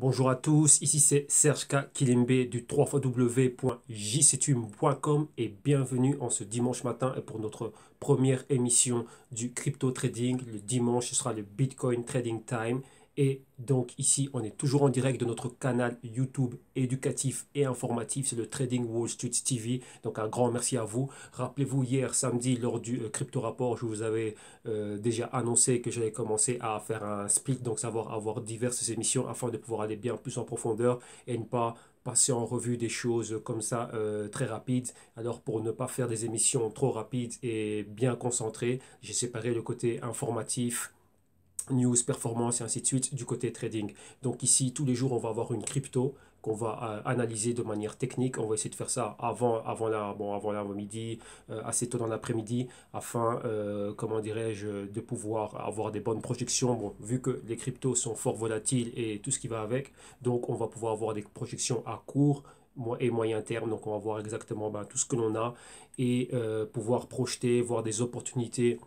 Bonjour à tous, ici c'est Serge K. Kilimbe du 3 et bienvenue en ce dimanche matin pour notre première émission du crypto trading. Le dimanche, ce sera le Bitcoin Trading Time et donc ici, on est toujours en direct de notre canal YouTube éducatif et informatif, c'est le Trading Wall Street TV. Donc un grand merci à vous. Rappelez-vous, hier samedi, lors du euh, crypto rapport, je vous avais euh, déjà annoncé que j'allais commencer à faire un split, donc savoir avoir diverses émissions afin de pouvoir aller bien plus en profondeur et ne pas passer en revue des choses comme ça euh, très rapides. Alors pour ne pas faire des émissions trop rapides et bien concentrées, j'ai séparé le côté informatif, news, performance et ainsi de suite du côté trading. Donc ici, tous les jours, on va avoir une crypto qu'on va euh, analyser de manière technique. On va essayer de faire ça avant, avant la, bon, avant midi, euh, assez tôt dans l'après-midi, afin, euh, comment dirais-je, de pouvoir avoir des bonnes projections. vu que les cryptos sont fort volatiles et tout ce qui va avec, donc on va pouvoir avoir des projections à court, et moyen terme. Donc on va voir exactement ben, tout ce que l'on a et pouvoir projeter, voir des opportunités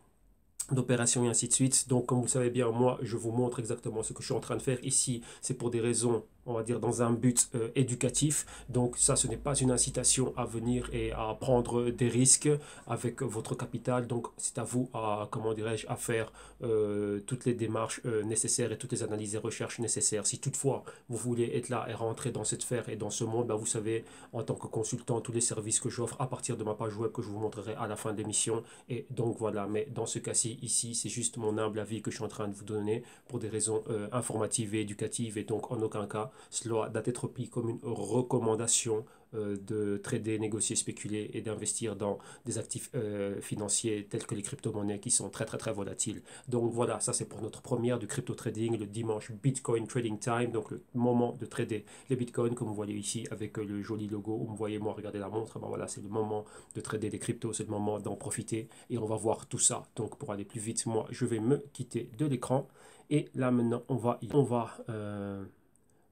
d'opérations et ainsi de suite. Donc comme vous savez bien, moi je vous montre exactement ce que je suis en train de faire ici. C'est pour des raisons on va dire, dans un but euh, éducatif. Donc ça, ce n'est pas une incitation à venir et à prendre des risques avec votre capital. Donc c'est à vous, à, comment dirais-je, à faire euh, toutes les démarches euh, nécessaires et toutes les analyses et recherches nécessaires. Si toutefois, vous voulez être là et rentrer dans cette sphère et dans ce monde, ben, vous savez, en tant que consultant, tous les services que j'offre à partir de ma page web que je vous montrerai à la fin de l'émission. Et donc voilà, mais dans ce cas-ci, ici, c'est juste mon humble avis que je suis en train de vous donner pour des raisons informatives et éducatives et donc en aucun cas loi, doit trop pris comme une recommandation euh, de trader, négocier, spéculer et d'investir dans des actifs euh, financiers tels que les crypto-monnaies qui sont très très très volatiles. Donc voilà, ça c'est pour notre première du crypto trading le dimanche Bitcoin Trading Time, donc le moment de trader les bitcoins comme vous voyez ici avec euh, le joli logo où vous voyez moi regarder la montre. Ben voilà, c'est le moment de trader des cryptos, c'est le moment d'en profiter et on va voir tout ça. Donc pour aller plus vite, moi je vais me quitter de l'écran et là maintenant on va on va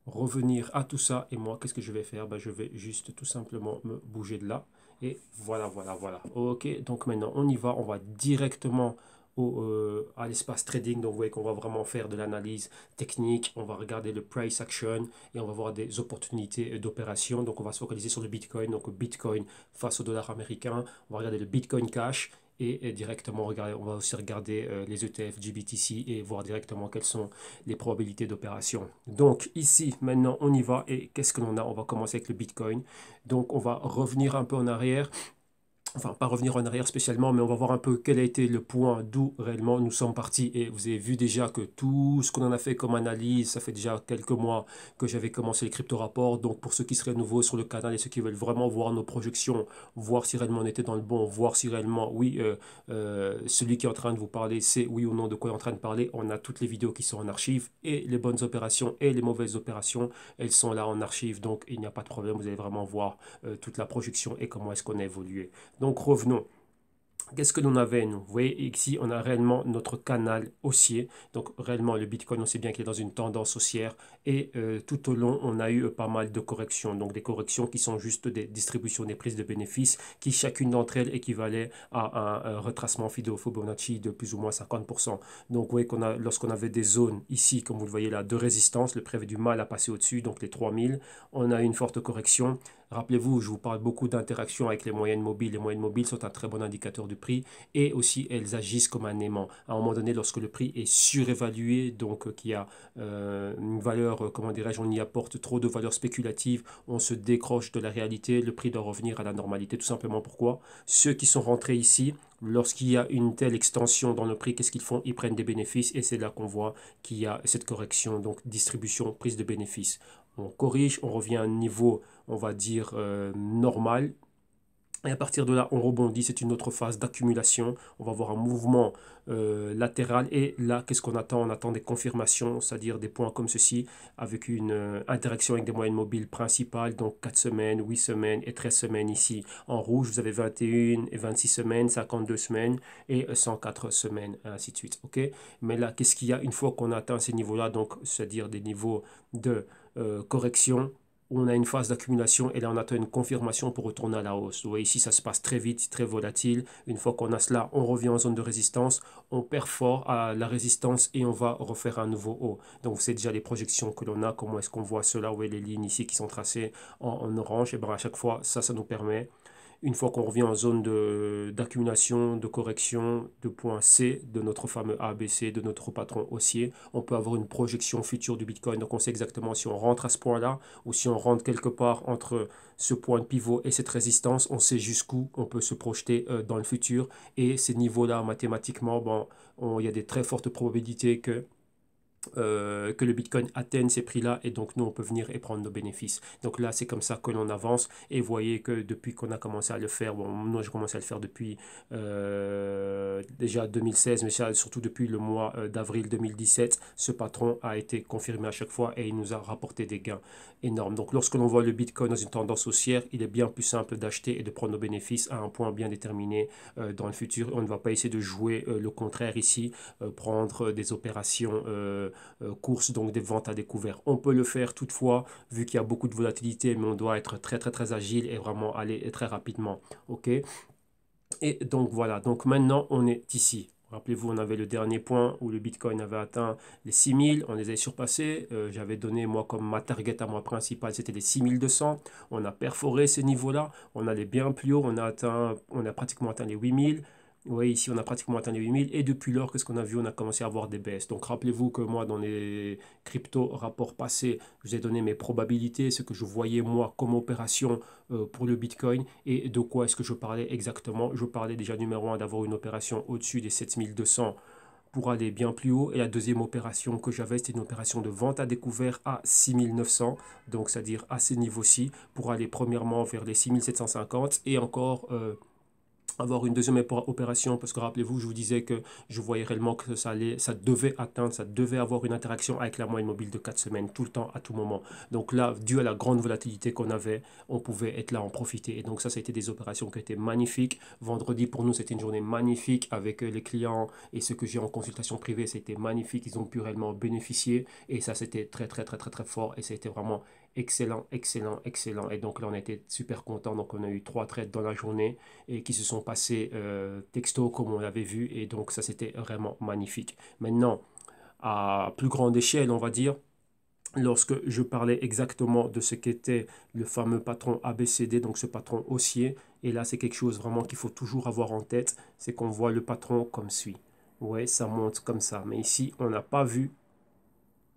revenir à tout ça. Et moi, qu'est-ce que je vais faire bah, Je vais juste tout simplement me bouger de là. Et voilà, voilà, voilà. Ok, donc maintenant, on y va. On va directement au, euh, à l'espace trading. Donc, vous voyez qu'on va vraiment faire de l'analyse technique. On va regarder le price action et on va voir des opportunités d'opération. Donc, on va se focaliser sur le Bitcoin. Donc, Bitcoin face au dollar américain. On va regarder le Bitcoin Cash et directement regarder, on va aussi regarder euh, les ETF GBTC et voir directement quelles sont les probabilités d'opération. Donc ici, maintenant, on y va et qu'est-ce que l'on a On va commencer avec le Bitcoin. Donc on va revenir un peu en arrière enfin pas revenir en arrière spécialement, mais on va voir un peu quel a été le point d'où réellement nous sommes partis. Et vous avez vu déjà que tout ce qu'on en a fait comme analyse, ça fait déjà quelques mois que j'avais commencé les crypto rapports. Donc pour ceux qui seraient nouveaux sur le canal et ceux qui veulent vraiment voir nos projections, voir si réellement on était dans le bon, voir si réellement oui, euh, euh, celui qui est en train de vous parler c'est oui ou non de quoi il est en train de parler, on a toutes les vidéos qui sont en archive et les bonnes opérations et les mauvaises opérations, elles sont là en archive. Donc il n'y a pas de problème, vous allez vraiment voir euh, toute la projection et comment est-ce qu'on a évolué. Donc revenons. Qu'est-ce que nous avons nous Vous voyez ici, on a réellement notre canal haussier. Donc réellement, le Bitcoin, on sait bien qu'il est dans une tendance haussière et euh, tout au long, on a eu euh, pas mal de corrections. Donc des corrections qui sont juste des distributions des prises de bénéfices, qui chacune d'entre elles équivalait à un, euh, retracement Fido Fibonacci de plus ou moins 50%. Donc vous voyez qu'on a, lorsqu'on avait des zones ici, comme vous le voyez là, de résistance, le prix avait du mal à passer au-dessus, donc les 3000, on a eu une forte correction. Rappelez-vous, je vous parle beaucoup d'interaction avec les moyennes mobiles. Les moyennes mobiles sont un très bon indicateur du prix et aussi elles agissent comme un aimant. À un moment donné, lorsque le prix est surévalué, donc qui a une valeur euh, comment dirais-je, on y apporte trop de valeur spéculative, on se décroche de la réalité, le prix doit revenir à la normalité, tout simplement pourquoi Ceux qui sont rentrés ici, lorsqu'il y a une telle extension dans le prix, qu'est-ce qu'ils font Ils prennent des bénéfices et c'est là qu'on voit qu'il y a cette correction, donc distribution, prise de bénéfices. On corrige, on revient à un niveau, on va dire, euh, normal, et à partir de là, on rebondit, c'est une autre phase d'accumulation. On va avoir un mouvement euh, latéral. Et là, qu'est-ce qu'on attend On attend des confirmations, c'est-à-dire des points comme ceci, avec une euh, interaction avec des moyennes mobiles principales, donc 4 semaines, 8 semaines et 13 semaines ici. En rouge, vous avez 21 et 26 semaines, 52 semaines et 104 euh, semaines, ainsi de suite. ok Mais là, qu'est-ce qu'il y a une fois qu'on atteint ces niveaux-là, donc c'est-à-dire des niveaux de correction on a une phase d'accumulation et là on attend une confirmation pour retourner à la hausse. Vous voyez ici ça se passe très vite, très volatile. Une fois qu'on a cela, on revient en zone de résistance, on perd fort à la résistance et on va refaire un nouveau haut. Donc c'est déjà les projections que l'on a, comment est-ce qu'on voit cela, où est les lignes ici qui sont tracées en, orange. Et bien à chaque fois ça, ça nous permet une fois qu'on revient en zone d'accumulation, de, correction de point C de notre fameux ABC, de notre patron haussier, on peut avoir une projection future du Bitcoin. Donc on sait exactement si on rentre à ce point-là ou si on rentre quelque part entre ce point de pivot et cette résistance, on sait jusqu'où on peut se projeter euh, dans le futur. Et ces niveaux-là, mathématiquement, bon, il y a des très fortes probabilités que euh, que le Bitcoin atteigne ces prix-là et donc nous on peut venir et prendre nos bénéfices. Donc là c'est comme ça que l'on avance et vous voyez que depuis qu'on a commencé à le faire, bon moi j'ai commencé à le faire depuis euh, déjà 2016 mais surtout depuis le mois euh, d'avril 2017, ce patron a été confirmé à chaque fois et il nous a rapporté des gains énormes. Donc lorsque l'on voit le Bitcoin dans une tendance haussière, il est bien plus simple d'acheter et de prendre nos bénéfices à un point bien déterminé dans le futur. On ne va pas essayer de jouer le contraire ici, prendre des opérations euh, euh, course donc des ventes à découvert. On peut le faire toutefois, vu qu'il y a beaucoup de volatilité, mais on doit être très très très agile et vraiment aller très rapidement. OK Et donc voilà, donc maintenant on est ici. Rappelez-vous, on avait le dernier point où le Bitcoin avait atteint les 6000, on les a surpassés. Euh, j'avais donné, moi, comme ma target à moi principale, c'était les 6200. On a perforé ce niveau là on allait bien plus haut, on a, atteint, on a pratiquement atteint les 8000. Vous voyez ici, on a pratiquement atteint les 8000 et depuis lors, qu'est-ce qu'on a vu On a commencé à avoir des baisses. Donc rappelez-vous que moi, dans les crypto rapports passés, je vous ai donné mes probabilités, ce que je voyais moi comme opération euh, pour le Bitcoin et de quoi est-ce que je parlais exactement. Je parlais déjà numéro un, d'avoir une opération au-dessus des 7200 pour aller bien plus haut. Et la deuxième opération que j'avais, c'était une opération de vente à découvert à 6900, donc c'est-à-dire à ces niveaux-ci, pour aller premièrement vers les 6750 et encore euh, avoir une deuxième opération parce que rappelez-vous, je vous disais que je voyais réellement que ça allait, ça devait atteindre, ça devait avoir une interaction avec la moyenne mobile de 4 semaines tout le temps, à tout moment. Donc là, dû à la grande volatilité qu'on avait, on pouvait être là, en profiter. Et donc ça, c'était des opérations qui étaient magnifiques. Vendredi, pour nous, c'était une journée magnifique avec euh, les clients et ce que j'ai en consultation privée, c'était magnifique. Ils ont pu réellement bénéficier et ça, c'était très, très, très, très, très fort et c'était vraiment excellent, excellent, excellent. Et donc là, on était super content. Donc on a eu trois trades dans la journée et qui se sont passés euh, texto comme on l'avait vu. Et donc ça, c'était vraiment magnifique. Maintenant, à plus grande échelle, on va dire, lorsque je parlais exactement de ce qu'était le fameux patron ABCD, donc ce patron haussier, et là c'est quelque chose vraiment qu'il faut toujours avoir en tête, c'est qu'on voit le patron comme suit. Ouais, ça monte comme ça. Mais ici, on n'a pas vu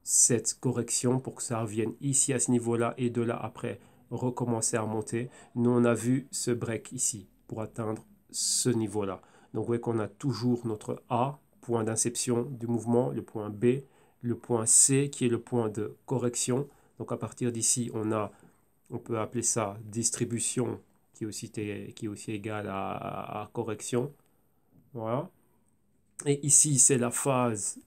cette correction pour que ça revienne ici à ce niveau-là et de là après recommencer à monter. Nous, on a vu ce break ici pour atteindre ce niveau-là. Donc, vous voyez qu'on a toujours notre A, point d'inception du mouvement, le point B, le point C qui est le point de correction. Donc, à partir d'ici, on a, on peut appeler ça distribution qui est aussi, égale à correction. Voilà. Et ici, c'est la phase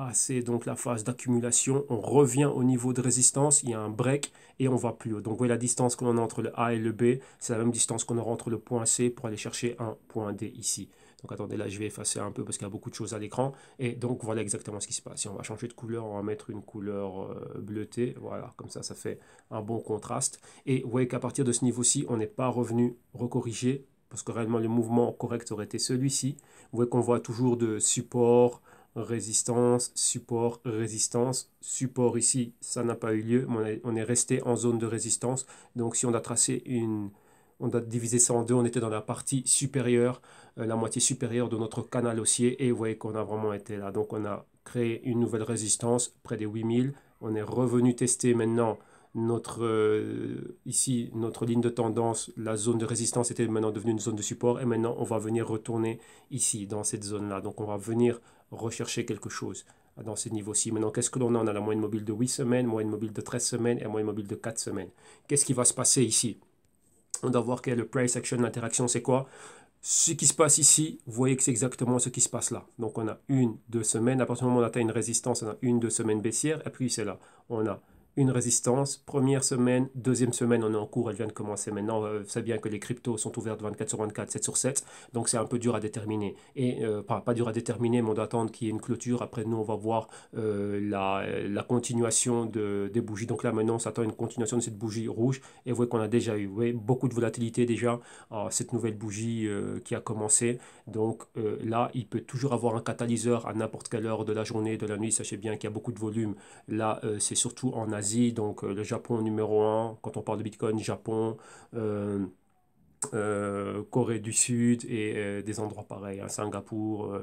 ah, c'est donc la phase d'accumulation. On revient au niveau de résistance, il y a un break et on va plus haut. Donc, vous voyez la distance qu'on a entre le A et le B, c'est la même distance qu'on aura entre le point C pour aller chercher un point D ici. Donc, attendez, là, je vais effacer un peu parce qu'il y a beaucoup de choses à l'écran. Et donc, voilà exactement ce qui se passe. Si on va changer de couleur, on va mettre une couleur euh, bleutée. Voilà, comme ça, ça fait un bon contraste. Et vous voyez qu'à partir de ce niveau-ci, on n'est pas revenu recorriger parce que réellement, le mouvement correct aurait été celui-ci. Vous voyez qu'on voit toujours de support résistance, support, résistance, support ici, ça n'a pas eu lieu, on est resté en zone de résistance. Donc si on a tracé une, on a divisé ça en deux, on était dans la partie supérieure, euh, la moitié supérieure de notre canal haussier, et vous voyez qu'on a vraiment été là. Donc on a créé une nouvelle résistance près des 8000, on est revenu tester maintenant notre, euh, ici, notre ligne de tendance, la zone de résistance était maintenant devenue une zone de support, et maintenant on va venir retourner ici, dans cette zone-là. Donc on va venir rechercher quelque chose dans ces niveaux-ci. Maintenant, qu'est-ce que l'on a On a la moyenne mobile de 8 semaines, moyenne mobile de 13 semaines et moyenne mobile de 4 semaines. Qu'est-ce qui va se passer ici On doit voir quel est le price action, l'interaction, c'est quoi ce qui se passe ici, vous voyez que c'est exactement ce qui se passe là. Donc on a une, deux semaines. À partir du moment où on atteint une résistance, on a une, deux semaines baissière. Et puis c'est là, on a une résistance. Première semaine, deuxième semaine, on est en cours, elle vient de commencer maintenant. Euh, c'est bien que les cryptos sont ouvertes 24 sur 24, 7 sur 7, donc c'est un peu dur à déterminer. Et pas, euh, pas, dur à déterminer, mais on doit attendre qu'il y ait une clôture. Après, nous, on va voir euh, la, la, continuation de, des bougies. Donc là, maintenant, on s'attend à une continuation de cette bougie rouge. Et vous voyez qu'on a déjà eu beaucoup de volatilité déjà, à cette nouvelle bougie qui a commencé. Donc là, il peut toujours avoir un catalyseur à n'importe quelle heure de la journée, de la nuit. Sachez bien qu'il y a beaucoup de volume. Là, c'est surtout en Asie donc euh, le Japon numéro 1, quand on parle de Bitcoin, Japon, euh, euh, Corée du Sud et des endroits pareils, hein, Singapour,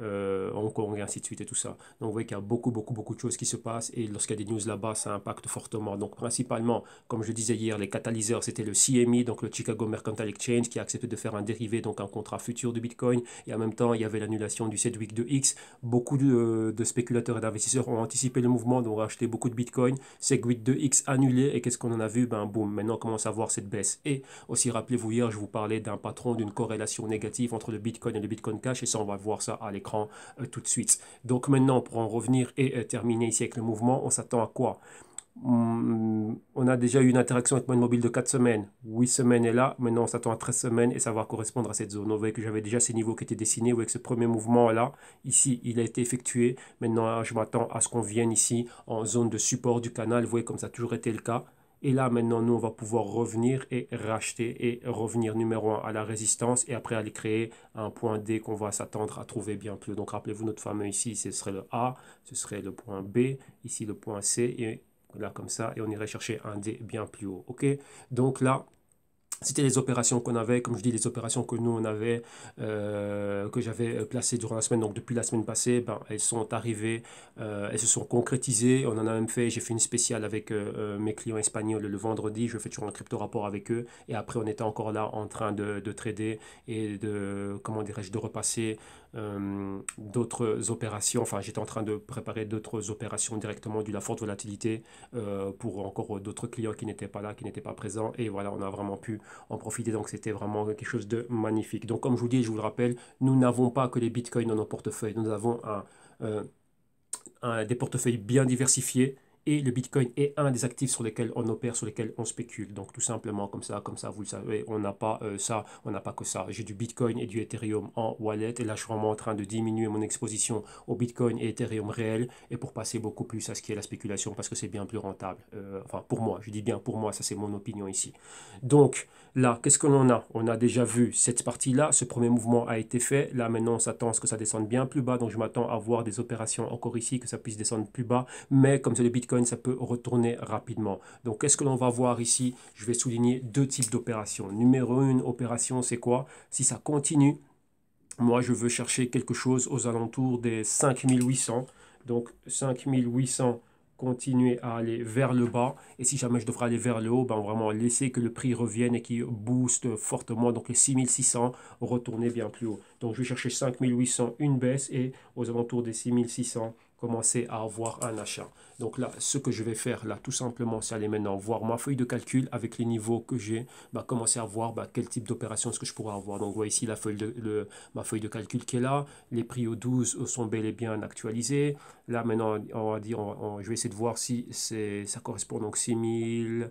euh, Hong Kong et ainsi de suite et tout ça. Donc vous voyez qu'il y a beaucoup, beaucoup, beaucoup de choses qui se passent et lorsqu'il y a des news là-bas, ça impacte fortement. Donc principalement, comme je disais hier, les catalyseurs, c'était le CME, donc le Chicago Mercantile Exchange, qui a accepté de faire un dérivé, donc un contrat futur de Bitcoin. Et en même temps, il y avait l'annulation du Sedwick 2X. Beaucoup de, spéculateurs et d'investisseurs ont anticipé le mouvement, donc ont acheté beaucoup de Bitcoin. Segwit 2X annulé et qu'est-ce qu'on en a vu Ben boum, maintenant on commence à voir cette baisse. Et aussi rappelez-vous hier, je vous parlais d'un patron, d'une corrélation négative entre le Bitcoin et le Bitcoin Cash et ça on va voir ça à l'écran. Euh, tout de suite. Donc maintenant, pour en revenir et euh, terminer ici avec le mouvement, on s'attend à quoi hmm, on a déjà eu une interaction avec mon Mobile de quatre semaines. 8 semaines est là. Maintenant, on s'attend à 13 semaines et ça va correspondre à cette zone. on voyez que j'avais déjà ces niveaux qui étaient dessinés. Vous voyez ce premier mouvement là, ici, il a été effectué. Maintenant, je m'attends à ce qu'on vienne ici en zone de support du canal. Vous voyez comme ça a toujours été le cas. Et là, maintenant, nous, on va pouvoir revenir et racheter et revenir numéro 1 à la résistance et après aller créer un point D qu'on va s'attendre à trouver bien plus. haut. Donc, rappelez-vous, notre fameux ici, ce serait le A, ce serait le point B, ici le point C et là comme ça et on irait chercher un D bien plus haut. OK Donc là, c'était les opérations qu'on avait, comme je dis, les opérations que nous on avait, euh, que j'avais euh, placées durant la semaine. Donc depuis la semaine passée, ben, elles sont arrivées, euh, elles se sont concrétisées. On en a même fait, j'ai fait une spéciale avec mes clients espagnols le vendredi. Je fais toujours un crypto rapport avec eux. Et après, on était encore là en train de, de trader et de, comment dirais-je, de repasser euh, d'autres opérations. Enfin, j'étais en train de préparer d'autres opérations directement du la forte volatilité euh, pour encore d'autres clients qui n'étaient pas là, qui n'étaient pas présents. Et voilà, on a vraiment pu en profiter. Donc, c'était vraiment quelque chose de magnifique. Donc, comme je vous dis, je vous le rappelle, nous n'avons pas que les bitcoins dans nos portefeuilles. Nous avons un, euh, des portefeuilles bien diversifiés et le Bitcoin est un des actifs sur lesquels on opère, sur lesquels on spécule. Donc tout simplement comme ça, comme ça, vous le savez, on n'a pas euh, ça, on n'a pas que ça. J'ai du Bitcoin et du Ethereum en wallet et là je suis vraiment en train de diminuer mon exposition au Bitcoin et Ethereum réel et pour passer beaucoup plus à ce qui est la spéculation parce que c'est bien plus rentable. Euh, enfin pour moi, je dis bien pour moi, ça c'est mon opinion ici. Donc là, qu'est-ce que l'on a On a déjà vu cette partie-là, ce premier mouvement a été fait. Là maintenant, on s'attend à ce que ça descende bien plus bas. Donc je m'attends à voir des opérations encore ici, que ça puisse descendre plus bas. Mais comme c'est le Bitcoin, ça peut retourner rapidement. Donc, qu'est-ce que l'on va voir ici Je vais souligner deux types d'opérations. Numéro une opération, c'est quoi Si ça continue, moi, je veux chercher quelque chose aux alentours des 5800. Donc, 5800 continuer à aller vers le bas. Et si jamais je devrais aller vers le haut, ben vraiment laisser que le prix revienne et qui booste fortement. Donc les 6600, retourner bien plus haut. Donc je vais chercher 5800, une baisse et aux alentours des 6600, commencer à avoir un achat. Donc là, ce que je vais faire là, tout simplement, c'est aller maintenant voir ma feuille de calcul avec les niveaux que j'ai, bah, commencer à voir bah, quel type d'opération est-ce que je pourrais avoir. Donc, vous ici la feuille de, ma feuille de calcul qui est là, les prix au 12 sont bel et bien actualisés. Là, maintenant, on va dire, je vais essayer de voir si ça correspond donc 6000...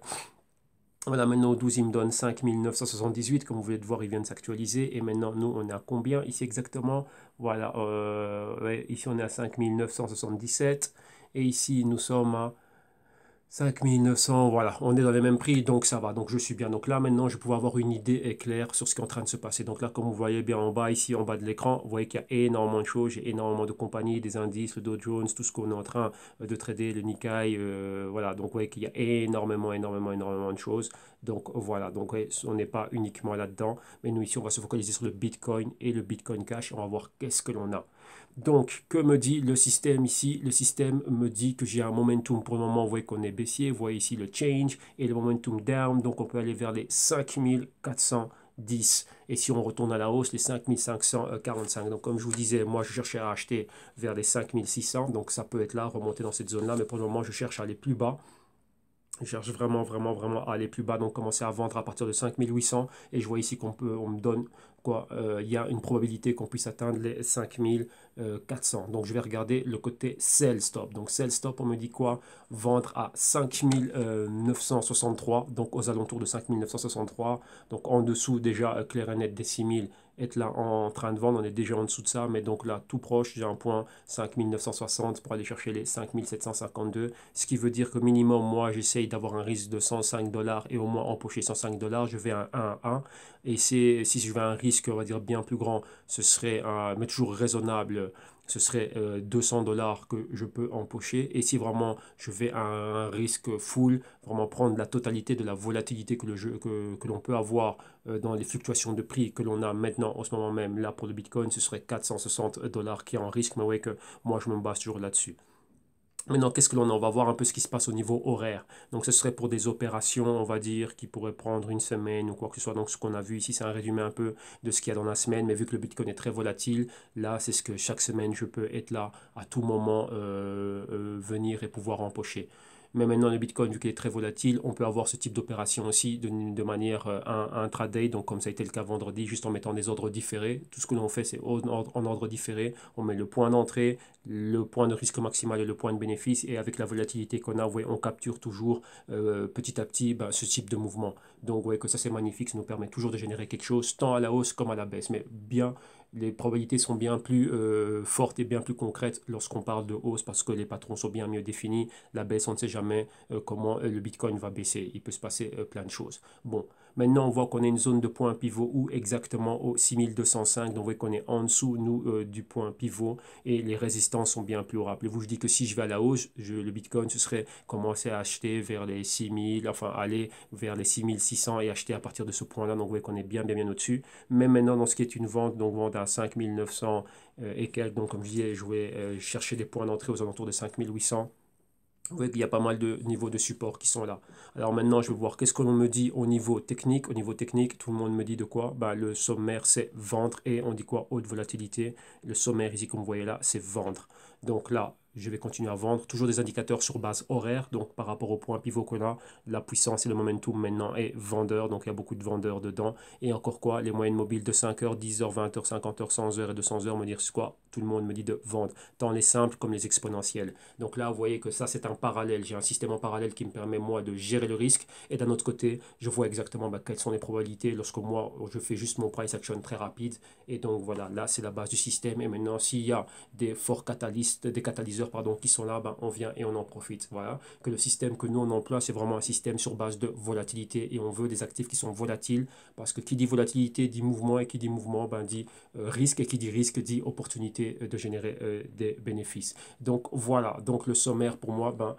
Ah, voilà, maintenant 12, il me donne 5978. Comme vous pouvez le voir, il vient de s'actualiser. Et maintenant, nous, on est à combien ici exactement Voilà, euh, ici, on est à 5977. Et ici, nous sommes à 5900, voilà, on est dans les mêmes prix, donc ça va, donc je suis bien. Donc là, maintenant, je peux avoir une idée éclair sur ce qui est en train de se passer. Donc là, comme vous voyez bien en bas, ici, en bas de l'écran, vous voyez qu'il y a énormément de choses, j'ai énormément de compagnies, des indices, le Dow Jones, tout ce qu'on est en train euh, de trader, le Nikkei, euh, voilà. Donc vous voyez qu'il y a énormément, énormément, énormément de choses. Donc voilà, donc on n'est pas uniquement là-dedans, mais nous ici, on va se focaliser sur le Bitcoin et le Bitcoin Cash. On va voir qu'est-ce que l'on a. Donc, que me dit le système ici Le système me dit que j'ai un momentum pour le moment. Vous voyez qu'on est baissier. Vous voyez ici le change et le momentum down. Donc, on peut aller vers les 5410. Et si on retourne à la hausse, les 5545. Donc, comme je vous disais, moi, je cherchais à acheter vers les 5600. Donc, ça peut être là, remonter dans cette zone-là. Mais pour le moment, je cherche à aller plus bas je cherche vraiment, vraiment, vraiment à aller plus bas, donc commencer à vendre à partir de 5800. Et je vois ici qu'on peut, on me donne quoi, euh, il y a une probabilité qu'on puisse atteindre les 5400. Euh, donc je vais regarder le côté sell stop. Donc sell stop, on me dit quoi Vendre à 5963, euh, donc aux alentours de 5963, donc en dessous déjà clair et net des 6000 être là en train de vendre. On est déjà en dessous de ça, mais donc là, tout proche, j'ai un point 5960 pour aller chercher les 5752. Ce qui veut dire que minimum, moi, j'essaye d'avoir un risque de 105 dollars et au moins empocher 105 dollars. Je vais à 1 1. Et si je vais à un risque, on va dire, bien plus grand, ce serait, un, mais toujours raisonnable, ce serait 200 euh, dollars que je peux empocher. Et si vraiment je vais un risque full, vraiment prendre la totalité de la volatilité que, que, l'on peut avoir euh, dans les fluctuations de prix que l'on a maintenant en ce moment même, là pour le Bitcoin, ce serait 460 dollars qui est en risque. Mais oui que moi je me base toujours là-dessus. Maintenant, qu'est-ce que l'on a On va voir un peu ce qui se passe au niveau horaire. Donc, ce serait pour des opérations, on va dire, qui pourraient prendre une semaine ou quoi que ce soit. Donc, ce qu'on a vu ici, c'est un résumé un peu de ce qu'il y a dans la semaine. Mais vu que le Bitcoin est très volatile, là, c'est ce que chaque semaine, je peux être là à tout moment, euh, euh, venir et pouvoir empocher. Mais maintenant, le Bitcoin, vu qu'il est très volatile, on peut avoir ce type d'opération aussi de, manière euh, intraday. Donc, comme ça a été le cas vendredi, juste en mettant des ordres différés. Tout ce que l'on fait, c'est en ordre, différé. On met le point d'entrée, le point de risque maximal et le point de bénéfice. Et avec la volatilité qu'on a, on capture toujours euh, petit à petit bah, ce type de mouvement. Donc, ouais, que ça, c'est magnifique. Ça nous permet toujours de générer quelque chose, tant à la hausse comme à la baisse. Mais bien les probabilités sont bien plus euh, fortes et bien plus concrètes lorsqu'on parle de hausse parce que les patrons sont bien mieux définis. La baisse, on ne sait jamais euh, comment euh, le Bitcoin va baisser. Il peut se passer plein de choses. Bon, Maintenant, on voit qu'on a une zone de point pivot où exactement au 6205, donc vous voyez qu'on est en dessous, nous, euh, du point pivot, et les résistances sont bien plus rapides. Et vous je dis que si je vais à la hausse, le Bitcoin, ce serait commencer à acheter vers les 6000, enfin aller vers les 6600 et acheter à partir de ce point-là, donc vous voyez qu'on est bien, bien, bien au-dessus. Mais maintenant, dans ce qui est une vente, donc vente à 5900 euh, et quelques, donc comme je disais, je vais euh, chercher des points d'entrée aux alentours de 5800. Vous voyez qu'il y a pas mal de niveaux de support qui sont là. Alors maintenant, je vais voir qu'est-ce que me dit au niveau technique. Au niveau technique, tout le monde me dit de quoi bah, Le sommaire, c'est vendre et on dit quoi Haute volatilité. Le sommaire ici, comme vous voyez là, c'est vendre. Donc là, je vais continuer à vendre. Toujours des indicateurs sur base horaire, donc par rapport au point pivot qu'on a, la puissance et le momentum maintenant est vendeur, donc il y a beaucoup de vendeurs dedans. Et encore quoi, les moyennes mobiles de 5h, 10h, 20h, 50h, 100h et 200 heures me dire quoi Tout le monde me dit de vendre, tant les simples comme les exponentielles, Donc là, vous voyez que ça, c'est un parallèle. J'ai un système en parallèle qui me permet, moi, de gérer le risque. Et d'un autre côté, je vois exactement bah, quelles sont les probabilités lorsque moi, je fais juste mon price action très rapide. Et donc voilà, là, c'est la base du système. Et maintenant, s'il y a des forts catalystes, des catalyseurs pardon, qui sont là, ben, on vient et on en profite. Voilà. Que le système que nous on emploie, c'est vraiment un système sur base de volatilité et on veut des actifs qui sont volatiles parce que qui dit volatilité dit mouvement et qui dit mouvement ben, dit euh, risque et qui dit risque dit opportunité euh, de générer euh, des bénéfices. Donc voilà, donc le sommaire pour moi, ben,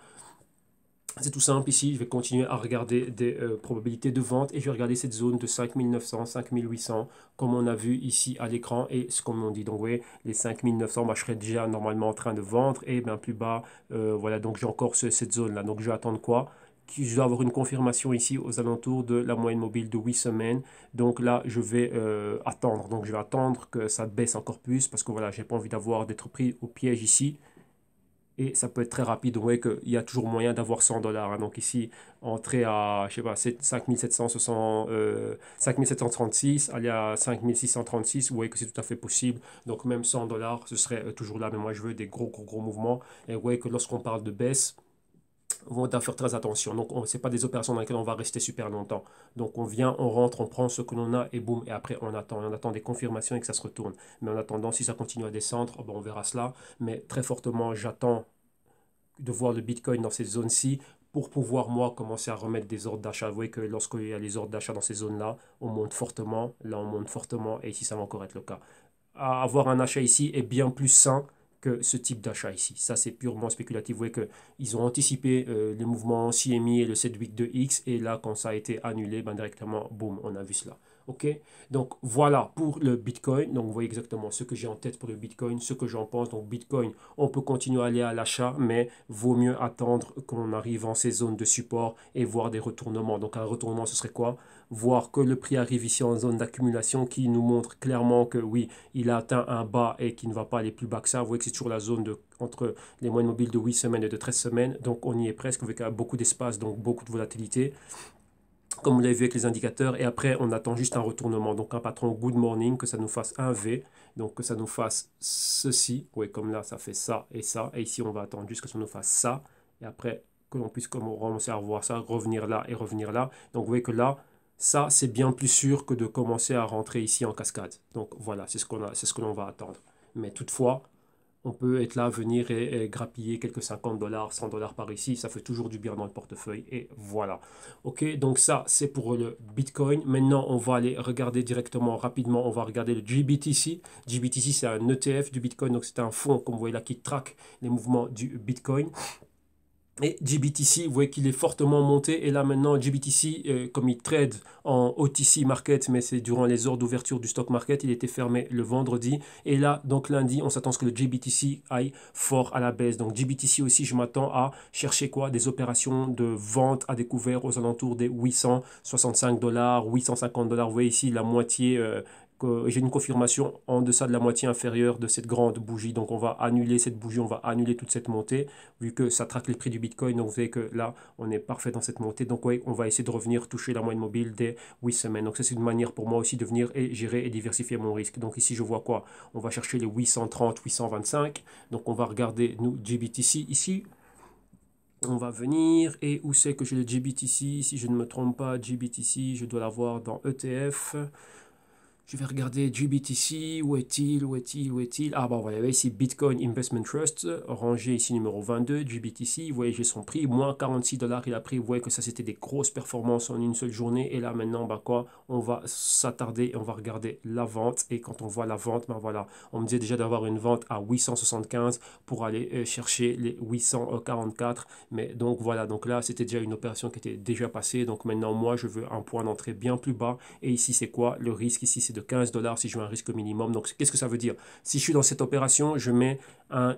c'est tout simple ici, je vais continuer à regarder des euh, probabilités de vente et je vais regarder cette zone de 5900, 5800 comme on a vu ici à l'écran et ce qu'on nous dit. Donc vous voyez, les 5900, bah, je serais déjà normalement en train de vendre et bien plus bas, euh, voilà, donc j'ai encore cette zone là. Donc je vais attendre quoi je dois avoir une confirmation ici aux alentours de la moyenne mobile de 8 semaines. Donc là, je vais euh, attendre. Donc je vais attendre que ça baisse encore plus parce que voilà, j'ai pas envie d'avoir d'être pris au piège ici et ça peut être très rapide. Vous voyez qu'il y a toujours moyen d'avoir 100 dollars. Hein. Donc ici, entrer à, je sais pas, 5736, euh, aller à 5636, vous voyez que c'est tout à fait possible. Donc même 100 dollars, ce serait euh, toujours là. Mais moi, je veux des gros, gros, gros mouvements. Et vous voyez que lorsqu'on parle de baisse, vont à faire très attention. Donc, ce n'est pas des opérations dans lesquelles on va rester super longtemps. Donc, on vient, on rentre, on prend ce que l'on a et boum, et après, on attend. on attend des confirmations et que ça se retourne. Mais en attendant, si ça continue à descendre, on verra cela. Mais très fortement, j'attends de voir le Bitcoin dans ces zones-ci pour pouvoir, moi, commencer à remettre des ordres d'achat. Vous voyez que lorsqu'il y a les ordres d'achat dans ces zones-là, on monte fortement. Là, on monte fortement. Et ici, ça va encore être le cas. avoir un achat ici est bien plus sain que ce type d'achat ici. Ça, c'est purement spéculatif. Vous voyez qu'ils ont anticipé euh, le mouvement mouvements CMI et le 7 8 de X, et là, quand ça a été annulé, ben, directement, boum, on a vu cela. OK? Donc, voilà pour le Bitcoin. Donc, vous voyez exactement ce que j'ai en tête pour le Bitcoin, ce que j'en pense. Donc, Bitcoin, on peut continuer à aller à l'achat, mais vaut mieux attendre qu'on arrive en ces zones de support et voir des retournements. Donc, un retournement, ce serait quoi? Voir que le prix arrive ici en zone d'accumulation qui nous montre clairement que oui, il a atteint un bas et qui ne va pas aller plus bas que ça. Vous voyez que c'est toujours la zone de, entre les moyennes mobiles de 8 semaines et de 13 semaines. Donc, on y est presque avec beaucoup d'espace, donc beaucoup de volatilité comme vous l'avez vu avec les indicateurs, et après on attend juste un retournement, donc un patron good morning, que ça nous fasse un V, donc que ça nous fasse ceci, oui comme là ça fait ça et ça, et ici on va attendre juste que ça nous fasse ça, et après que l'on puisse commencer à voir ça, revenir là et revenir là, donc vous voyez que là, ça c'est bien plus sûr que de commencer à rentrer ici en cascade, donc voilà, c'est ce qu'on ce que l'on va attendre, mais toutefois, on peut être là, venir et, et, grappiller quelques 50 dollars, 100 dollars par ici, ça fait toujours du bien dans le portefeuille, et voilà. Ok, donc ça, c'est pour le Bitcoin. Maintenant, on va aller regarder directement, rapidement, on va regarder le GBTC. GBTC, c'est un ETF du Bitcoin, donc c'est un fonds, comme vous voyez là, qui traque les mouvements du Bitcoin. Et GBTC, vous voyez qu'il est fortement monté. Et là maintenant, GBTC, euh, comme il trade en OTC market, mais c'est durant les heures d'ouverture du stock market, il était fermé le vendredi. Et là, donc lundi, on s'attend à ce que le GBTC aille fort à la baisse. Donc GBTC aussi, je m'attends à chercher quoi Des opérations de vente à découvert aux alentours des 865 dollars, 850 dollars. Vous voyez ici la moitié euh, euh, j'ai une confirmation en deçà de la moitié inférieure de cette grande bougie. Donc on va annuler cette bougie, on va annuler toute cette montée, vu que ça traque les prix du Bitcoin. Donc vous voyez que là, on est parfait dans cette montée. Donc oui, on va essayer de revenir toucher la moyenne mobile dès 8 semaines. Donc c'est une manière pour moi aussi de venir et gérer et diversifier mon risque. Donc ici, je vois quoi On va chercher les 830, 825. Donc on va regarder, nous, GBTC ici. On va venir et où c'est que j'ai le GBTC Si je ne me trompe pas, GBTC, je dois l'avoir dans ETF je vais regarder GBTC, où est-il, où est-il, où est-il. Ah bah bon, voilà, ici Bitcoin Investment Trust, rangé ici numéro 22, GBTC, vous voyez j'ai son prix, moins 46 dollars il a pris, vous voyez que ça c'était des grosses performances en une seule journée, et là maintenant, bah quoi, on va s'attarder et on va regarder la vente, et quand on voit la vente, ben voilà, on me disait déjà d'avoir une vente à 875 pour aller euh, chercher les 844, mais donc voilà, donc là c'était déjà une opération qui était déjà passée, donc maintenant moi je veux un point d'entrée bien plus bas, et ici c'est quoi, le risque ici c'est 15 dollars si je veux un risque minimum. Donc, qu'est-ce que ça veut dire Si je suis dans cette opération, je mets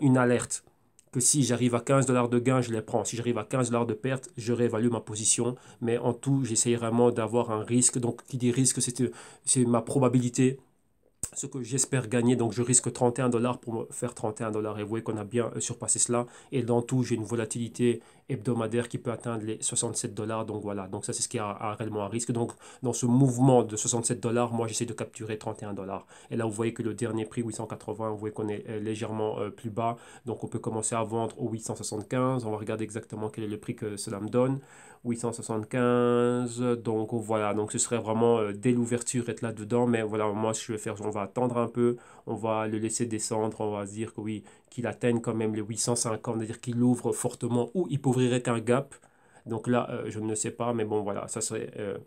une alerte que si j'arrive à 15 dollars de gain, je les prends. Si j'arrive à 15 dollars de perte, je réévalue ma position. Mais en tout, j'essaye vraiment d'avoir un risque. Donc, qui dit risque, c'est ma probabilité, ce que j'espère gagner. Donc, je risque 31 dollars pour faire 31 dollars. Et vous voyez qu'on a bien euh, surpassé cela. Et dans tout, j'ai une volatilité hebdomadaire qui peut atteindre les 67 dollars. Donc voilà, donc ça c'est ce qui a, réellement un risque. Donc dans ce mouvement de 67 dollars, moi j'essaie de capturer 31 dollars. Et là vous voyez que le dernier prix 880, vous voyez qu'on est euh, légèrement euh, plus bas. Donc on peut commencer à vendre au 875. On va regarder exactement quel est le prix que cela me donne. 875 donc voilà donc ce serait vraiment euh, dès l'ouverture être là dedans mais voilà moi je vais faire on va attendre un peu on va le laisser descendre on va se dire que oui qu'il atteigne quand même les 850, c'est-à-dire qu'il ouvre fortement ou il ouvrirait un gap. Donc là, euh, je ne sais pas, mais bon, voilà, ça serait euh,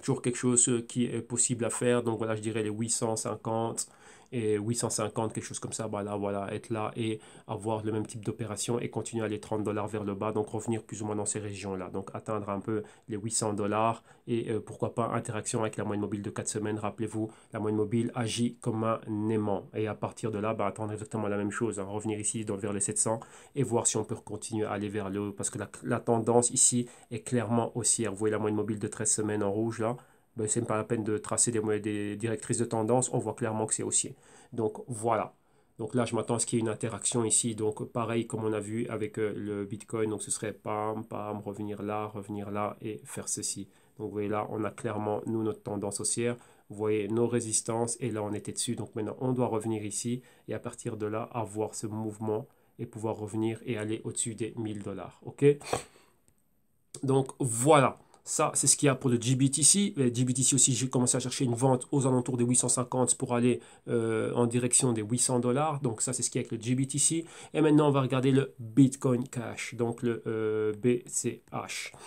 toujours quelque chose euh, qui est possible à faire. Donc voilà, je dirais les 850, et 850, quelque chose comme ça, bah voilà, être là et avoir le même type d'opération et continuer à aller 30 dollars vers le bas, donc revenir plus ou moins dans ces régions-là. Donc atteindre un peu les 800 dollars et euh, pourquoi pas interaction avec la moyenne mobile de 4 semaines. Rappelez-vous, la moyenne mobile agit comme un aimant et à partir de là, bah, attendre exactement la même chose, hein, revenir ici dans, vers les 700 et voir si on peut continuer à aller vers le haut parce que la, la tendance ici est clairement haussière. Vous voyez la moyenne mobile de 13 semaines en rouge là ce ben, c'est pas la peine de tracer des, des directrices de tendance, on voit clairement que c'est haussier. Donc voilà. Donc là, je m'attends à ce qu'il y ait une interaction ici. Donc pareil, comme on a vu avec euh, le Bitcoin, donc ce serait pam, pam, revenir là, revenir là et faire ceci. Donc vous voyez là, on a clairement, nous, notre tendance haussière. Vous voyez nos résistances et là, on était dessus. Donc maintenant, on doit revenir ici et à partir de là, avoir ce mouvement et pouvoir revenir et aller au-dessus des 1000 dollars. OK Donc voilà. Ça, c'est ce qu'il y a pour le GBTC. Le euh, GBTC aussi, j'ai commencé à chercher une vente aux alentours des 850 pour aller euh, en direction des 800 dollars. Donc ça, c'est ce qu'il y a avec le GBTC. Et maintenant, on va regarder le Bitcoin Cash, donc le BCH. Euh,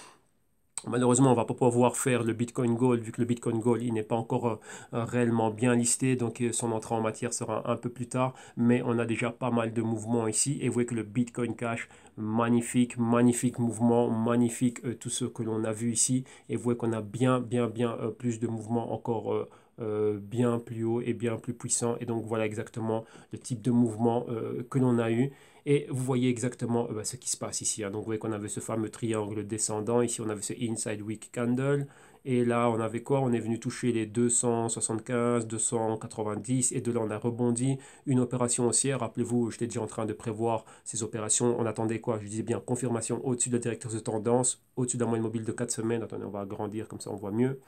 Malheureusement, on ne va pas pouvoir faire le Bitcoin Gold, vu que le Bitcoin Gold il n'est pas encore réellement bien listé, donc son entrée en matière sera un peu plus tard, mais on a déjà pas mal de mouvements ici, et vous voyez que le Bitcoin Cash Magnifique, magnifique mouvement, magnifique euh, tout ce que l'on a vu ici. Et vous voyez qu'on a bien, bien, bien euh, plus de mouvements encore euh, bien plus haut et bien plus puissant. Et donc voilà exactement le type de mouvement que l'on a eu. Et vous voyez exactement bah, ce qui se passe ici. Hein. Donc vous voyez qu'on avait ce fameux triangle descendant. Ici, on avait ce Inside Weak Candle. Et là, on avait quoi On est venu toucher les 275, 290, et de là, on a rebondi. Une opération haussière, rappelez-vous, j'étais déjà en train de prévoir ces opérations. On attendait quoi Je disais bien confirmation au-dessus de la directrice de tendance, au-dessus de la moyenne mobile de 4 semaines. Attendez, on va agrandir, comme ça on voit mieux.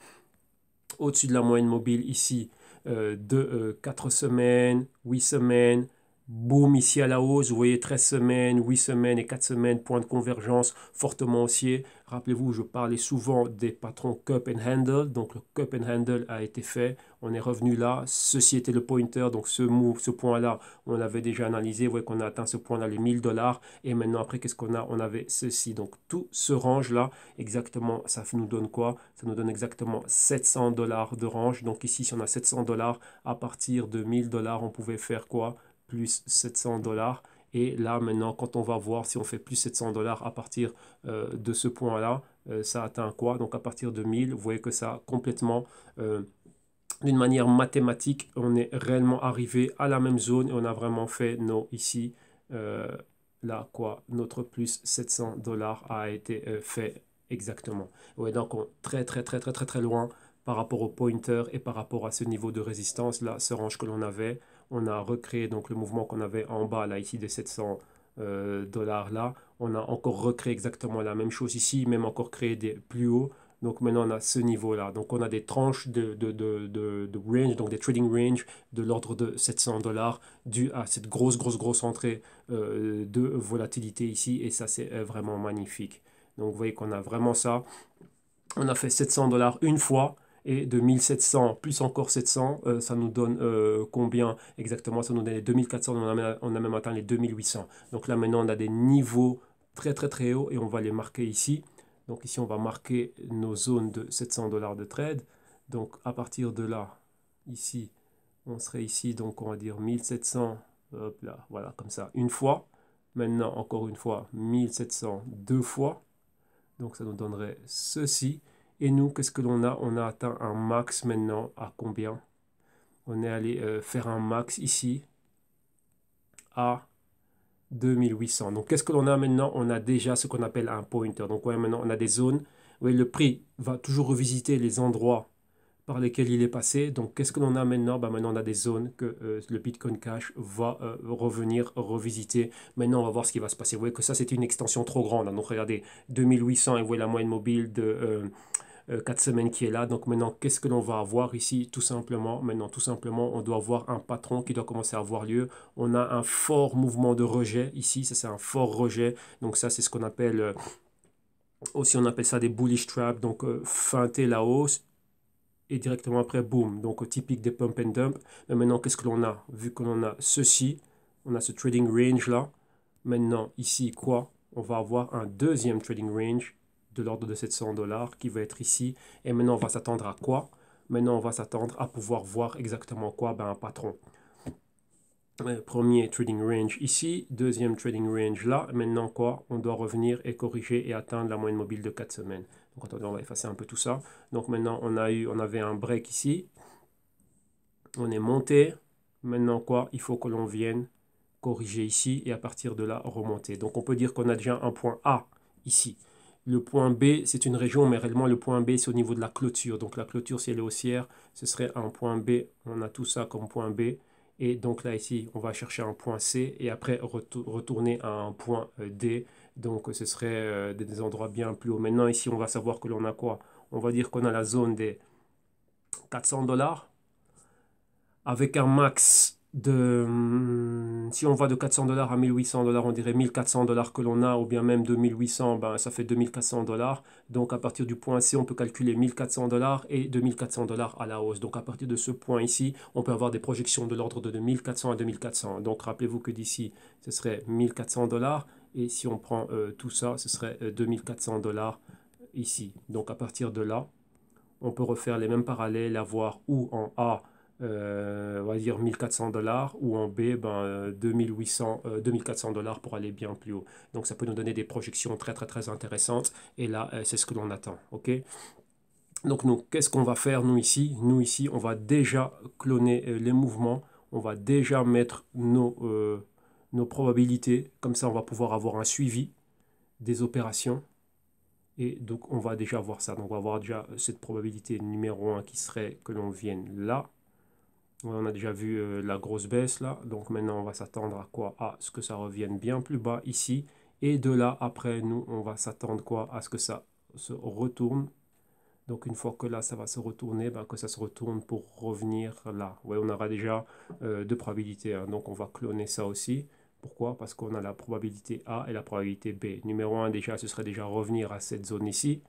Au-dessus de la moyenne mobile ici, euh, de 4 euh, semaines, 8 semaines, Boom, ici à la hausse, vous voyez 13 semaines, 8 semaines et 4 semaines, point de convergence fortement haussier. Rappelez-vous, je parlais souvent des patrons cup and handle, donc le cup and handle a été fait, on est revenu là, ceci était le pointer, donc ce move, ce point-là, on l'avait déjà analysé, vous voyez qu'on a atteint ce point-là, les 1000 dollars, et maintenant après, qu'est-ce qu'on a On avait ceci, donc tout ce range-là, exactement, ça nous donne quoi Ça nous donne exactement 700 dollars de range, donc ici, si on a 700 dollars, à partir de 1000 dollars, on pouvait faire quoi plus 700 dollars. Et là, maintenant, quand on va voir si on fait plus 700 dollars à partir euh, de ce point-là, euh, ça atteint quoi Donc à partir de 1000, vous voyez que ça complètement... Euh, d'une manière mathématique, on est réellement arrivé à la même zone et on a vraiment fait nos ici, là quoi, notre plus 700 dollars a été fait exactement. Ouais, donc on, très très très très très très loin par rapport au pointer et par rapport à ce niveau de résistance, là ce range que l'on avait, on a recréé donc le mouvement qu'on avait en bas, là, ici, des 700 euh, dollars, là. On a encore recréé exactement la même chose ici, même encore créé des plus hauts. Donc maintenant, on a ce niveau-là. Donc on a des tranches de, de, de, range, donc des trading range de l'ordre de 700 dollars dû à cette grosse, grosse, grosse entrée euh, de volatilité ici. Et ça, c'est euh, vraiment magnifique. Donc vous voyez qu'on a vraiment ça. On a fait 700 dollars une fois et de 1700 plus encore 700, euh, ça nous donne euh, combien exactement Ça nous donne les 2400, on a, on a même atteint les 2800. Donc là maintenant on a des niveaux très très très hauts et on va les marquer ici. Donc ici on va marquer nos zones de 700 dollars de trade. Donc à partir de là, ici, on serait ici, donc on va dire 1700, hop là, voilà, comme ça, une fois. Maintenant, encore une fois, 1700 deux fois. Donc ça nous donnerait ceci. Et nous, qu'est-ce que l'on a On a atteint un max maintenant à combien On est allé euh, faire un max ici à 2800. Donc, qu'est-ce que l'on a maintenant On a déjà ce qu'on appelle un pointer. Donc, ouais, maintenant, on a des zones. où le prix va toujours revisiter les endroits par lesquels il est passé. Donc, qu'est-ce que l'on a maintenant bah, Maintenant, on a des zones que euh, le Bitcoin Cash va euh, revenir revisiter. Maintenant, on va voir ce qui va se passer. Vous voyez que ça, c'est une extension trop grande. Hein. Donc, regardez, 2800, et vous voyez la moyenne mobile de... 4 euh, semaines qui est là. Donc maintenant, qu'est-ce que l'on va avoir ici Tout simplement, maintenant, tout simplement, on doit avoir un patron qui doit commencer à avoir lieu. On a un fort mouvement de rejet ici, ça c'est un fort rejet. Donc ça, c'est ce qu'on appelle... Euh, aussi, on appelle ça des bullish traps, donc euh, feinter la hausse, et directement après, boom. Donc, typique des pump and dump. Mais maintenant, qu'est-ce que l'on a Vu que l'on a ceci, on a ce trading range là. Maintenant, ici, quoi On va avoir un deuxième trading range de l'ordre de 700 dollars qui va être ici. Et maintenant, on va s'attendre à quoi Maintenant, on va s'attendre à pouvoir voir exactement quoi ben, Un patron. Euh, premier trading range ici, deuxième trading range là. Maintenant, quoi On doit revenir et corriger et atteindre la moyenne mobile de 4 semaines. Donc, attendez, on va effacer un peu tout ça. Donc, maintenant, on, a eu, on avait un break ici. On est monté. Maintenant, quoi Il faut que l'on vienne corriger ici et à partir de là, remonter. Donc, on peut dire qu'on a déjà un point A ici. Le point B, c'est une région, mais réellement le point B, c'est au niveau de la clôture. Donc la clôture, si elle est haussière, ce serait un point B. On a tout ça comme point B. Et donc là, ici, on va chercher un point C et après retourner à un point euh, D. Donc ce serait euh, des endroits bien plus hauts. Maintenant, ici, on va savoir que l'on a quoi On va dire qu'on a la zone des 400 dollars avec un max de, hum, si on va de 400 dollars à 1800 dollars, on dirait 1400 dollars que l'on a, ou bien même 2.800$, ben, ça fait 2400 dollars. Donc à partir du point C, on peut calculer 1400 dollars et 2400 dollars à la hausse. Donc à partir de ce point ici, on peut avoir des projections de l'ordre de 2400 à 2400. Donc rappelez-vous que d'ici, ce serait 1400 dollars. Et si on prend euh, tout ça, ce serait 2400 euh, dollars ici. Donc à partir de là, on peut refaire les mêmes parallèles, avoir où en A euh, on va dire 1400 dollars, ou en B, ben, 2800, euh, 2400 euh, dollars pour aller bien plus haut. Donc ça peut nous donner des projections très très très intéressantes, et là c'est ce que l'on attend. ok donc nous, qu'est-ce qu'on va faire nous ici Nous ici, on va déjà cloner les mouvements, on va déjà mettre nos, nos probabilités, comme ça on va pouvoir avoir un suivi des opérations. Et donc on va déjà voir ça, donc on va avoir déjà cette probabilité numéro 1 qui serait que l'on vienne là, on a déjà vu euh, la grosse baisse là, donc maintenant on va s'attendre à quoi À ce que ça revienne bien plus bas ici, et de là après nous on va s'attendre quoi À ce que ça se retourne. Donc une fois que là ça va se retourner, ben, que ça se retourne pour revenir là. Ouais, on aura déjà euh, deux probabilités, hein. donc on va cloner ça aussi. Pourquoi Parce qu'on a la probabilité A et la probabilité B. Numéro 1 déjà, ce serait déjà revenir à cette zone ici.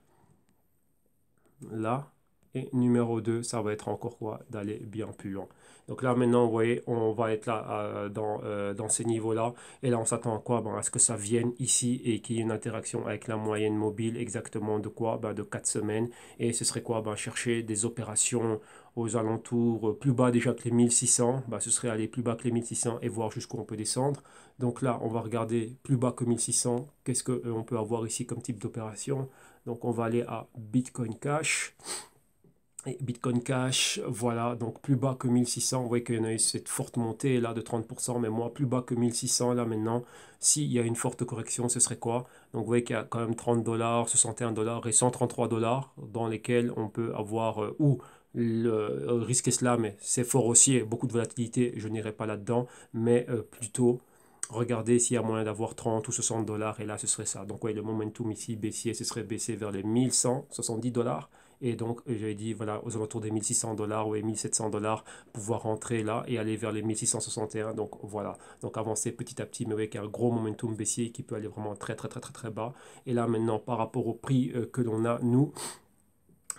Là, et numéro 2, ça va être encore quoi D'aller bien plus loin. Donc là, maintenant, vous voyez, on va être là euh, dans, euh, dans, ces niveaux-là. Et là, on s'attend à quoi ben, À ce que ça vienne ici et qu'il y ait une interaction avec la moyenne mobile exactement de quoi ben, De 4 semaines. Et ce serait quoi ben, Chercher des opérations aux alentours euh, plus bas déjà que les 1600, ben, ce serait aller plus bas que les 1600 et voir jusqu'où on peut descendre. Donc là, on va regarder plus bas que 1600, qu'est-ce qu'on peut avoir ici comme type d'opération. Donc on va aller à Bitcoin Cash. Et Bitcoin Cash, voilà, donc plus bas que 1600, vous voyez qu'il y a eu cette forte montée là de 30%, mais moi plus bas que 1600 là maintenant, s'il y a une forte correction, ce serait quoi Donc vous voyez qu'il y a quand même 30 dollars, 61 dollars et 133 dollars dans lesquels on peut avoir euh, ou euh, risquer cela, mais c'est fort aussi, beaucoup de volatilité, je n'irai pas là-dedans, mais euh, plutôt regarder s'il y a moyen d'avoir 30 ou 60 dollars et là ce serait ça. Donc voyez le momentum ici baissier, ce serait baisser vers les 1170 dollars. Et donc, euh, j'avais dit, voilà, aux alentours des 1600 dollars ou 1700 dollars, pouvoir rentrer là et aller vers les 1661. Donc, voilà. Donc, avancer petit à petit, mais avec un gros momentum baissier qui peut aller vraiment très, très, très, très, très bas. Et là, maintenant, par rapport au prix euh, que l'on a, nous,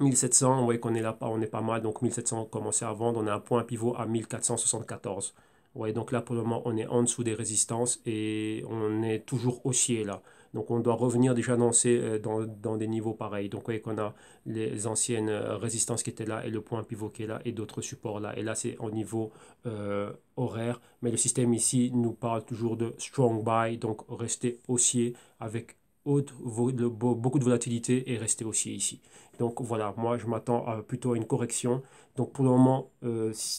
1700, vous qu'on est là, on est pas mal. Donc, 1700, on à vendre. On a un point pivot à 1474. Ouais, donc là pour le moment on est en dessous des résistances et on est toujours haussier là. Donc on doit revenir déjà dans, euh, dans, des niveaux pareils. Donc vous voyez qu'on a les anciennes euh, résistances qui étaient là et le point pivot qui est là et d'autres supports là. Et là c'est au niveau euh, horaire. Mais le système ici nous parle toujours de strong buy, donc rester haussier avec haute, beaucoup de volatilité et rester haussier ici. Donc voilà, moi je m'attends plutôt à une correction. Donc pour le moment,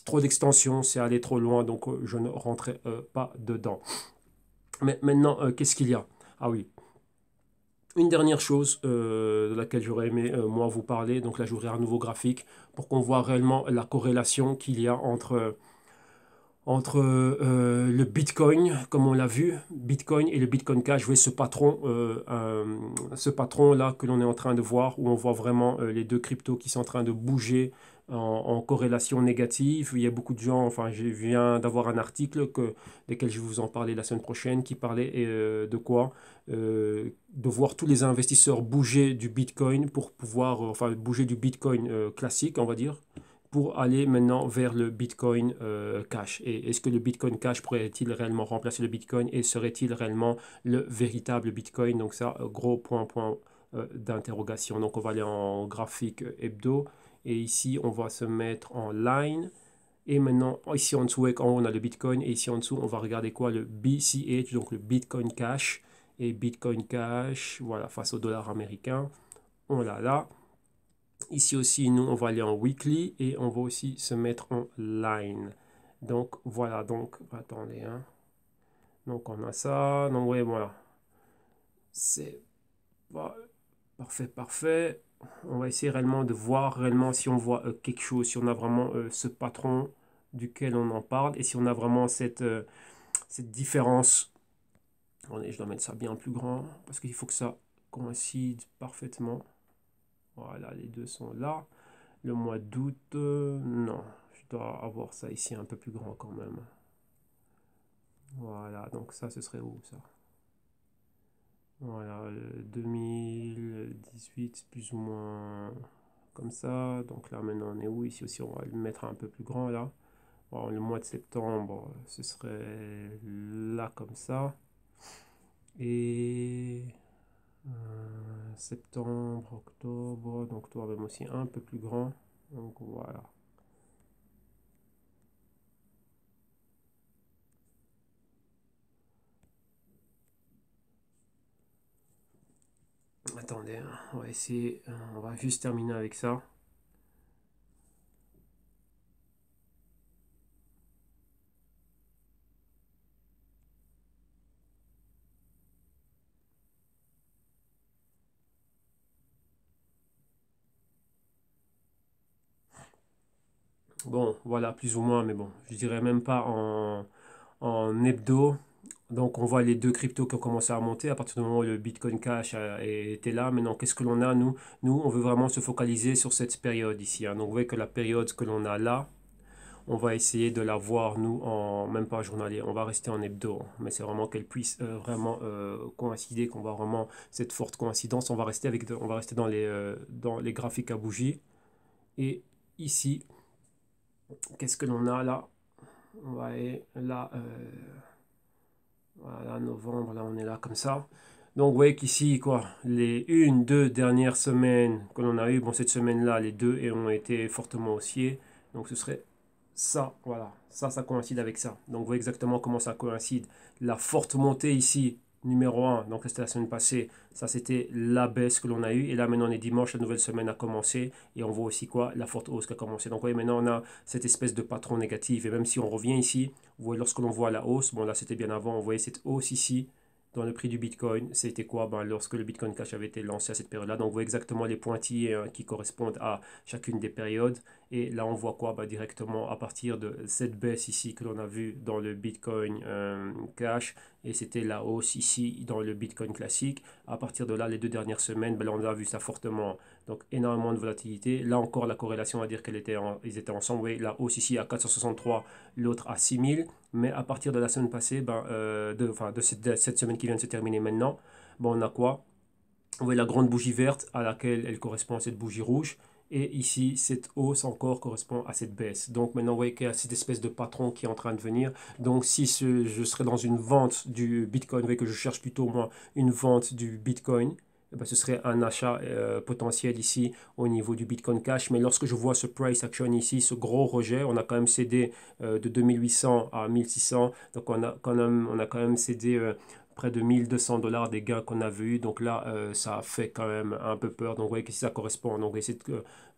trop d'extension, c'est aller trop loin, donc je ne rentrerai pas dedans. Mais maintenant, qu'est-ce qu'il y a Ah oui, une dernière chose euh, de laquelle j'aurais aimé euh, moi vous parler, donc là j'aurai un nouveau graphique pour qu'on voit réellement la corrélation qu'il y a entre, entre euh, le Bitcoin, comme on l'a vu, Bitcoin et le Bitcoin Cash. je ce patron, ce patron là que l'on est en train de voir, où on voit vraiment les deux cryptos qui sont en train de bouger en, corrélation négative. Il y a beaucoup de gens, enfin, je viens d'avoir un article que, desquels je vais vous en parler la semaine prochaine, qui parlait euh, de quoi euh, De voir tous les investisseurs bouger du Bitcoin pour pouvoir, euh, enfin, bouger du Bitcoin classique, on va dire, pour aller maintenant vers le Bitcoin Cash. Et est-ce que le Bitcoin Cash pourrait-il réellement remplacer le Bitcoin et serait-il réellement le véritable Bitcoin Donc ça, gros point, point d'interrogation. Donc on va aller en graphique hebdo. Et ici, on va se mettre en line. Et maintenant, ici en dessous, on a le Bitcoin. Et ici en dessous, on va regarder quoi Le BCH, donc le Bitcoin Cash. Et Bitcoin Cash, voilà, face au dollar américain. On l'a là. Ici aussi, nous, on va aller en weekly et on va aussi se mettre en line. Donc, voilà. Donc, attendez. Hein. Donc, on a ça. Donc, ouais, voilà. C'est... Parfait, parfait on va essayer réellement de voir réellement si on voit euh, quelque chose, si on a vraiment euh, ce patron duquel on en parle et si on a vraiment cette, euh, différence. je dois mettre ça bien plus grand parce qu'il faut que ça coïncide parfaitement. Voilà, les deux sont là. Le mois d'août, non, je dois avoir ça ici un peu plus grand quand même. Voilà, donc ça, ce serait où ça voilà, 2018, euh, plus ou moins comme ça. Donc là, maintenant, on est où Ici aussi, on va le mettre un peu plus grand, là. le mois de septembre, ce serait là, comme ça. Et euh, septembre, octobre, donc toi, même aussi un peu plus grand. Donc voilà. Attendez, hein. on va essayer, euh, on va juste terminer avec ça. Bon, voilà, plus ou moins, mais bon, je dirais même pas en, en hebdo, donc on voit les deux cryptos qui ont commencé à monter à partir du moment où le Bitcoin Cash était là. Maintenant, qu'est-ce que l'on a nous Nous, on veut vraiment se focaliser sur cette période ici. Hein. Donc vous voyez que la période que l'on a là, on va essayer de la voir nous en même pas journalier, on va rester en hebdo, hein. mais c'est vraiment qu'elle puisse euh, vraiment euh, coïncider, qu'on va vraiment cette forte coïncidence, on va rester avec, on va rester dans les euh, dans les graphiques à bougie. Et ici, qu'est-ce que l'on a là On va aller là. Voilà, novembre, là on est là comme ça. Donc vous voyez qu'ici, quoi, les une, deux dernières semaines que l'on a eu bon cette semaine-là, les deux ont été fortement haussiers. Donc ce serait ça, voilà, ça, ça coïncide avec ça. Donc vous voyez exactement comment ça coïncide. La forte montée ici numéro 1, donc c'était la semaine passée, ça c'était la baisse que l'on a eue. Et là maintenant on est dimanche, la nouvelle semaine a commencé et on voit aussi quoi La forte hausse qui a commencé. Donc voyez maintenant on a cette espèce de patron négatif. Et même si on revient ici, vous voyez, lorsque l'on voit la hausse, bon là c'était bien avant, on voyait cette hausse ici dans le prix du Bitcoin, c'était quoi ben, Lorsque le Bitcoin Cash avait été lancé à cette période-là, donc on voit exactement les pointillés hein, qui correspondent à chacune des périodes. Et là, on voit quoi ben, Directement à partir de cette baisse ici que l'on a vue dans le Bitcoin euh, Cash, et c'était la hausse ici dans le Bitcoin classique. À partir de là, les deux dernières semaines, ben, on a vu ça fortement donc énormément de volatilité. Là encore, la corrélation à dire qu'ils était ils étaient ensemble. la hausse ici à 463, l'autre à 6000. Mais à partir de la semaine passée, ben, euh, de, enfin, de, cette, semaine qui vient de se terminer maintenant, bon on a quoi Vous la grande bougie verte à laquelle elle correspond à cette bougie rouge. Et ici, cette hausse encore correspond à cette baisse. Donc maintenant, vous voyez qu'il y a cette espèce de patron qui est en train de venir. Donc si je serais dans une vente du Bitcoin, vous voyez que je cherche plutôt moi une vente du Bitcoin, eh ben, ce serait un achat euh, potentiel ici au niveau du Bitcoin Cash. Mais lorsque je vois ce price action ici, ce gros rejet, on a quand même cédé euh, de 2800 à 1600. Donc on a quand même, on a quand même cédé euh, près de 1200 dollars des gains qu'on a eu. Donc là, ça fait quand même un peu peur. Donc vous voyez que ça correspond, donc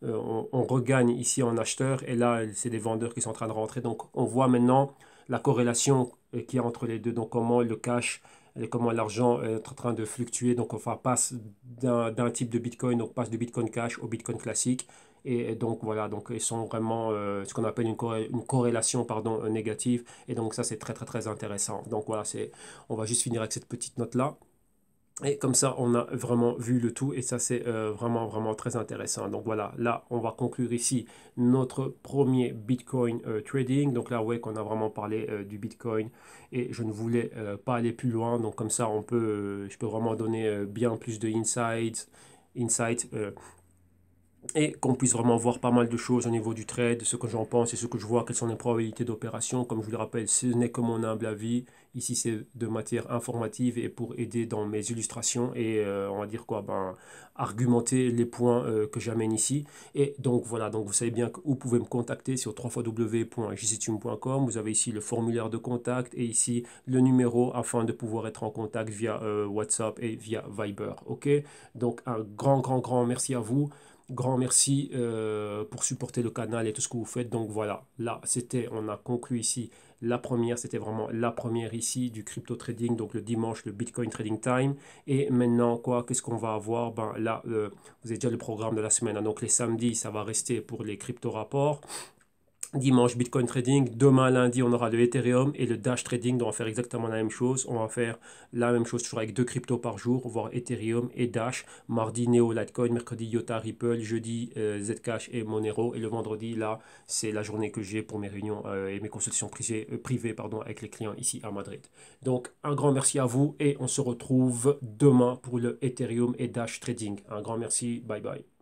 on, on, regagne ici en acheteur. Et là, c'est des vendeurs qui sont en train de rentrer. Donc on voit maintenant la corrélation qu'il y a entre les deux. Donc comment le cash comment l'argent est en train de fluctuer. Donc, on passe d'un type de Bitcoin, donc passe du Bitcoin Cash au Bitcoin classique. Et, donc, voilà, donc ils sont vraiment euh, ce qu'on appelle une, corrélation pardon, euh, négative. Et donc, ça, c'est très, très, très intéressant. Donc, voilà, on va juste finir avec cette petite note-là. Et comme ça, on a vraiment vu le tout et ça, c'est euh, vraiment, vraiment très intéressant. Donc voilà, là, on va conclure ici notre premier Bitcoin euh, trading. Donc là, ouais, qu'on a vraiment parlé euh, du Bitcoin et je ne voulais pas aller plus loin. Donc comme ça, on peut, je peux vraiment donner bien plus de insights, insights et qu'on puisse vraiment voir pas mal de choses au niveau du trade, ce que j'en pense et ce que je vois, quelles sont les probabilités d'opération. Comme je vous le rappelle, ce n'est que mon humble avis. Ici, c'est de matière informative et pour aider dans mes illustrations et euh, on va dire quoi, ben, argumenter les points euh, que j'amène ici. Et donc voilà, donc vous savez bien que vous pouvez me contacter sur www.jctune.com. Vous avez ici le formulaire de contact et ici le numéro afin de pouvoir être en contact via euh, WhatsApp et via Viber. Ok, donc un grand, grand, grand merci à vous. Grand merci euh, pour supporter le canal et tout ce que vous faites. Donc voilà, là, c'était, on a conclu ici la première, c'était vraiment la première ici du crypto trading, donc le dimanche, le Bitcoin Trading Time. Et maintenant, quoi, qu'est-ce qu'on va avoir Ben là, euh, vous avez déjà le programme de la semaine. Hein. donc les samedis, ça va rester pour les crypto rapports. Dimanche, Bitcoin Trading. Demain, lundi, on aura le Ethereum et le Dash Trading. on va faire exactement la même chose. On va faire la même chose toujours avec deux cryptos par jour, voire Ethereum et Dash. Mardi, Neo, Litecoin. Mercredi, Iota, Ripple. Jeudi, euh, Zcash et Monero. Et le vendredi, là, c'est la journée que j'ai pour mes réunions euh, et mes consultations privées, euh, privées pardon, avec les clients ici à Madrid. Donc, un grand merci à vous et on se retrouve demain pour le Ethereum et Dash Trading. Un grand merci. Bye bye.